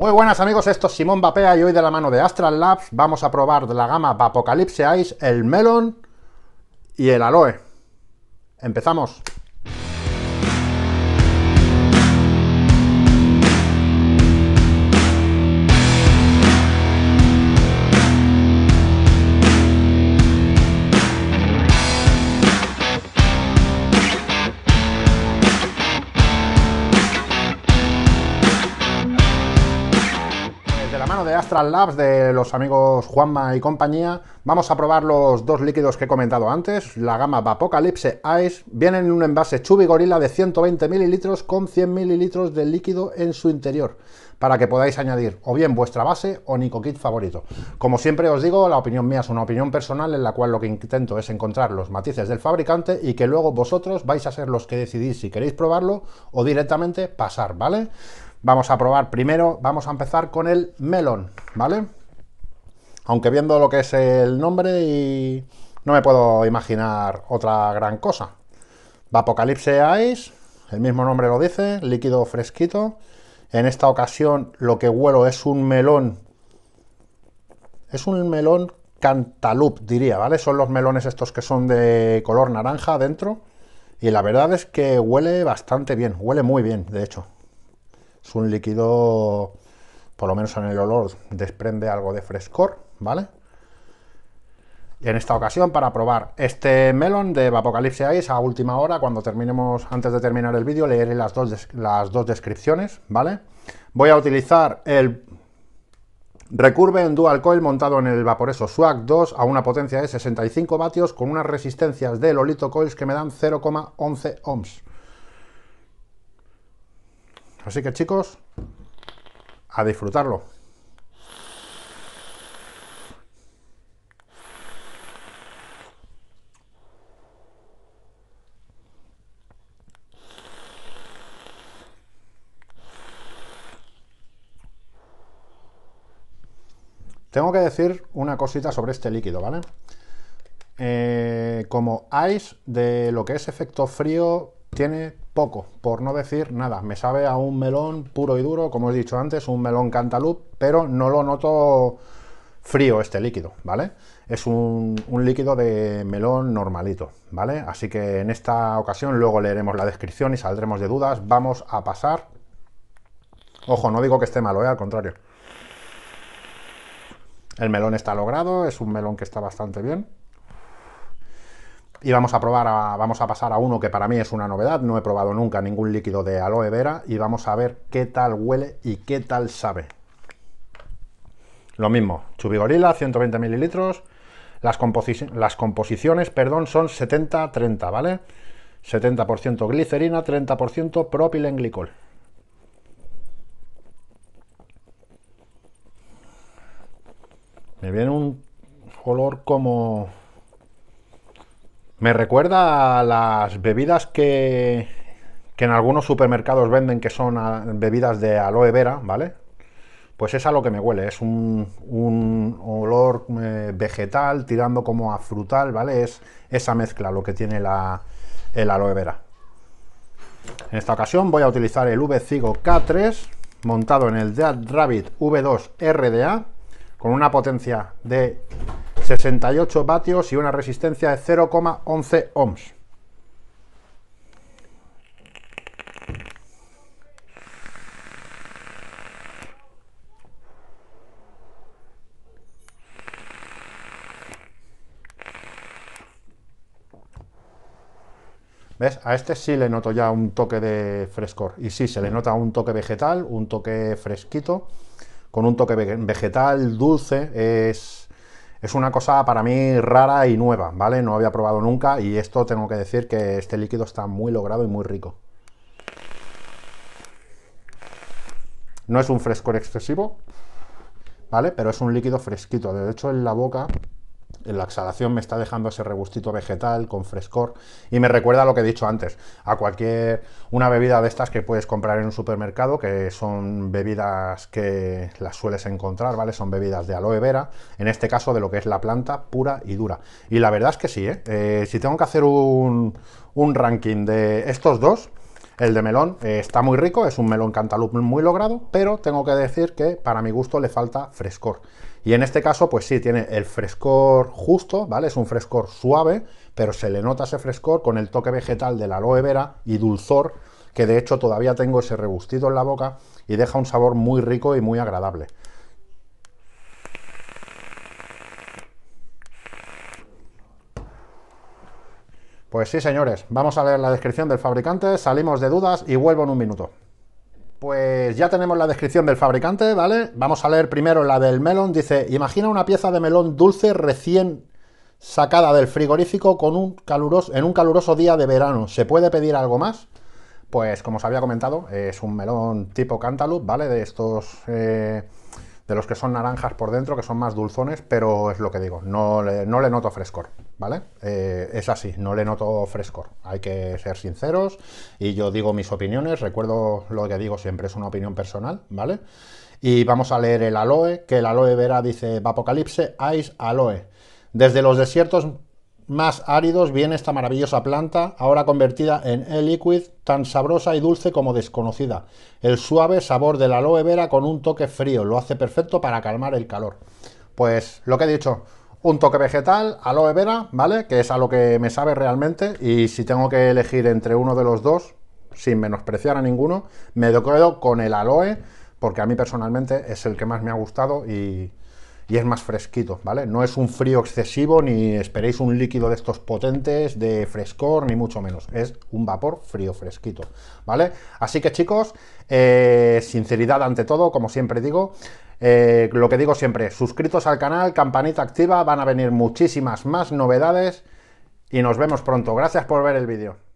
Muy buenas amigos, esto es Simón Bapea y hoy de la mano de Astral Labs vamos a probar de la gama Apocalypse Ice el melón y el aloe. Empezamos. de Astral Labs, de los amigos Juanma y compañía, vamos a probar los dos líquidos que he comentado antes. La gama Apocalipse Ice viene en un envase Chubby Gorilla de 120 mililitros con 100 mililitros de líquido en su interior, para que podáis añadir o bien vuestra base o Nico Kit favorito. Como siempre os digo, la opinión mía es una opinión personal en la cual lo que intento es encontrar los matices del fabricante y que luego vosotros vais a ser los que decidís si queréis probarlo o directamente pasar, ¿vale? Vamos a probar primero, vamos a empezar con el melón, ¿vale? Aunque viendo lo que es el nombre y no me puedo imaginar otra gran cosa. Apocalipse Ice, el mismo nombre lo dice, líquido fresquito. En esta ocasión lo que huelo es un melón. Es un melón cantalup, diría, ¿vale? Son los melones estos que son de color naranja dentro. Y la verdad es que huele bastante bien, huele muy bien, de hecho. Es un líquido, por lo menos en el olor, desprende algo de frescor, ¿vale? Y en esta ocasión para probar este melón de apocalipsis Ice a última hora, cuando terminemos, antes de terminar el vídeo, leeré las dos, las dos descripciones, ¿vale? Voy a utilizar el Recurve en dual coil montado en el Vaporeso Swag 2 a una potencia de 65 vatios con unas resistencias de Lolito Coils que me dan 0,11 ohms. Así que chicos, a disfrutarlo. Tengo que decir una cosita sobre este líquido, ¿vale? Eh, como ice de lo que es efecto frío tiene poco, por no decir nada. Me sabe a un melón puro y duro, como os he dicho antes, un melón cantalup, pero no lo noto frío este líquido, ¿vale? Es un, líquido de melón normalito, ¿vale? Así que en esta ocasión luego leeremos la descripción y saldremos de dudas. Vamos a pasar... Ojo, no digo que esté malo, ¿eh? al contrario. El melón está logrado, es un melón que está bastante bien. Y vamos a probar, vamos a pasar a uno que para mí es una novedad, no he probado nunca ningún líquido de aloe vera y vamos a ver qué tal huele y qué tal sabe. Lo mismo, chubigorila, 120 mililitros, las, las composiciones perdón, son 70-30, ¿vale? 70% glicerina, 30% propilenglicol. Me viene un olor como me recuerda a las bebidas que, en algunos supermercados venden, que son ah, bebidas de aloe vera, ¿vale? Pues es a lo que me huele, es un, olor eh, vegetal tirando como a frutal, ¿vale? Es esa mezcla lo que tiene la, el aloe vera. En esta ocasión voy a utilizar el VCIGO K3 montado en el Dead Rabbit V2 RDA con una potencia de 68 vatios y una resistencia de 0,11 ohms. ¿Ves? A este sí le noto ya un toque de frescor. Y sí, se le nota un toque vegetal, un toque fresquito, con un toque vegetal, dulce. Es, es una cosa para mí rara y nueva, ¿vale? No había probado nunca y esto tengo que decir que este líquido está muy logrado y muy rico. No es un frescor excesivo, ¿vale? Pero es un líquido fresquito. De hecho, en la boca la exhalación me está dejando ese regustito vegetal con frescor y me recuerda a lo que he dicho antes, a cualquier una bebida de estas que puedes comprar en un supermercado, que son bebidas que las sueles encontrar, ¿vale? Son bebidas de aloe vera, en este caso de lo que es la planta pura y dura. Y la verdad es que sí, ¿eh? eh si tengo que hacer un, ranking de estos dos, el de melón eh, está muy rico, es un melón cantalú muy logrado, pero tengo que decir que para mi gusto le falta frescor. Y en este caso, pues sí, tiene el frescor justo, ¿vale? Es un frescor suave, pero se le nota ese frescor con el toque vegetal de la aloe vera y dulzor, que de hecho todavía tengo ese rebustido en la boca y deja un sabor muy rico y muy agradable. Pues sí, señores, vamos a leer la descripción del fabricante, salimos de dudas y vuelvo en un minuto. Pues ya tenemos la descripción del fabricante, ¿vale? Vamos a leer primero la del melón. Dice, imagina una pieza de melón dulce recién sacada del frigorífico con un caluroso, en un caluroso día de verano. ¿Se puede pedir algo más? Pues como os había comentado, es un melón tipo cantaloupe, ¿vale? De estos... Eh, de los que son naranjas por dentro, que son más dulzones, pero es lo que digo, no le, no le noto frescor, ¿vale? Eh, es así, no le noto frescor, hay que ser sinceros y yo digo mis opiniones, recuerdo lo que digo siempre, es una opinión personal, ¿vale? Y vamos a leer el aloe, que el aloe vera dice Apocalipse Ice Aloe. Desde los desiertos más áridos viene esta maravillosa planta, ahora convertida en e-liquid, tan sabrosa y dulce como desconocida. El suave sabor de la aloe vera con un toque frío lo hace perfecto para calmar el calor. Pues lo que he dicho, un toque vegetal, aloe vera, ¿vale? Que es a lo que me sabe realmente y si tengo que elegir entre uno de los dos, sin menospreciar a ninguno, me quedo con el aloe porque a mí personalmente es el que más me ha gustado y y es más fresquito, ¿vale? No es un frío excesivo, ni esperéis un líquido de estos potentes de frescor, ni mucho menos. Es un vapor frío fresquito, ¿vale? Así que chicos, eh, sinceridad ante todo, como siempre digo, eh, lo que digo siempre, suscritos al canal, campanita activa, van a venir muchísimas más novedades y nos vemos pronto. Gracias por ver el vídeo.